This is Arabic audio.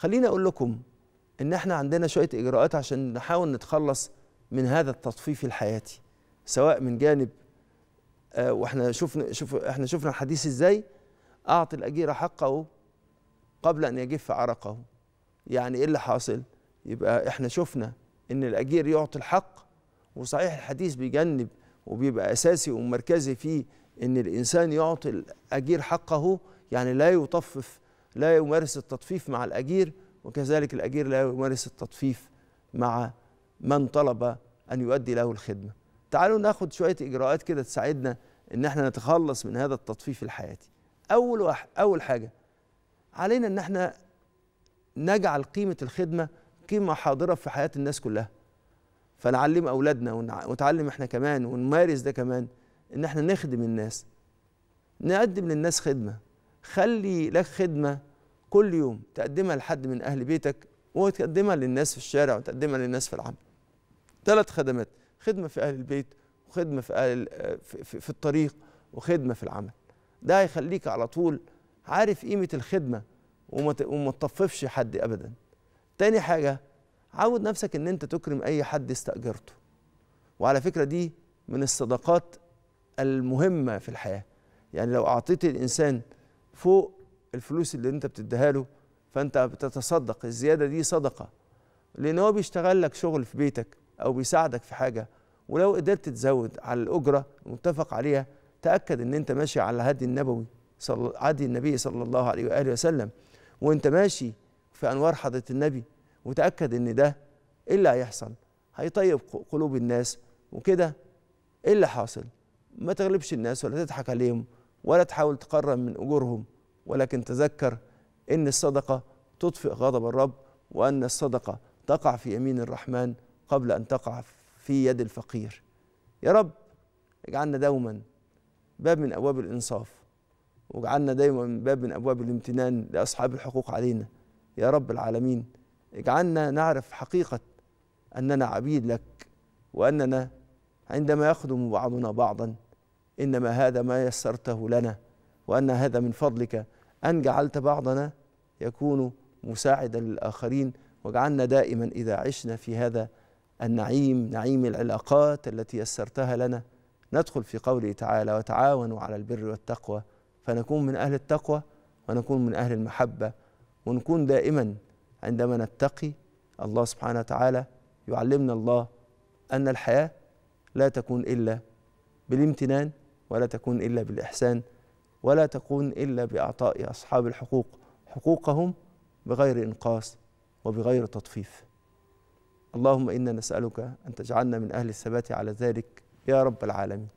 خليني اقول لكم ان احنا عندنا شويه اجراءات عشان نحاول نتخلص من هذا التطفيف الحياتي سواء من جانب آه واحنا شفنا شوف احنا شفنا الحديث ازاي اعطي الاجير حقه قبل ان يجف عرقه يعني ايه اللي حاصل يبقى احنا شفنا ان الاجير يعطي الحق وصحيح الحديث بيجنب وبيبقى اساسي ومركزي فيه ان الانسان يعطي الاجير حقه يعني لا يطفف لا يمارس التطفيف مع الأجير وكذلك الأجير لا يمارس التطفيف مع من طلب أن يؤدي له الخدمة تعالوا ناخد شوية إجراءات كده تساعدنا إن احنا نتخلص من هذا التطفيف الحياتي أول, واحد أول حاجة علينا إن احنا نجعل قيمة الخدمة قيمة حاضرة في حياة الناس كلها فنعلم أولادنا ونتعلم احنا كمان ونمارس ده كمان إن احنا نخدم الناس نقدم للناس خدمه خلي لك خدمة كل يوم تقدمها لحد من أهل بيتك وتقدمها للناس في الشارع وتقدمها للناس في العمل ثلاث خدمات خدمة في أهل البيت وخدمة في, أهل في, في الطريق وخدمة في العمل ده هيخليك على طول عارف قيمة الخدمة وما تطففش حد أبدا تاني حاجة عود نفسك ان انت تكرم اي حد استاجرته وعلى فكره دي من الصدقات المهمه في الحياه يعني لو اعطيت الانسان فوق الفلوس اللي انت بتديها له فانت بتتصدق الزياده دي صدقه لان هو بيشتغل لك شغل في بيتك او بيساعدك في حاجه ولو قدرت تزود على الاجره المتفق عليها تاكد ان انت ماشي على هدي النبوي صل... عدي النبي صلى الله عليه واله وسلم وانت ماشي في انوار حضره النبي وتاكد ان ده ايه اللي هيحصل هيطيب قلوب الناس وكده ايه اللي حاصل ما تغلبش الناس ولا تضحك عليهم ولا تحاول تقرب من أجورهم ولكن تذكر أن الصدقة تطفئ غضب الرب وأن الصدقة تقع في يمين الرحمن قبل أن تقع في يد الفقير يا رب اجعلنا دوما باب من أبواب الإنصاف واجعلنا دايما باب من أبواب الامتنان لأصحاب الحقوق علينا يا رب العالمين اجعلنا نعرف حقيقة أننا عبيد لك وأننا عندما يخدم بعضنا بعضا انما هذا ما يسرته لنا وان هذا من فضلك ان جعلت بعضنا يكون مساعدا للاخرين واجعلنا دائما اذا عشنا في هذا النعيم نعيم العلاقات التي يسرتها لنا ندخل في قوله تعالى وتعاونوا على البر والتقوى فنكون من اهل التقوى ونكون من اهل المحبه ونكون دائما عندما نتقي الله سبحانه وتعالى يعلمنا الله ان الحياه لا تكون الا بالامتنان ولا تكون إلا بالإحسان ولا تكون إلا بإعطاء أصحاب الحقوق حقوقهم بغير إنقاص وبغير تطفيف اللهم إنا نسألك أن تجعلنا من أهل الثبات على ذلك يا رب العالمين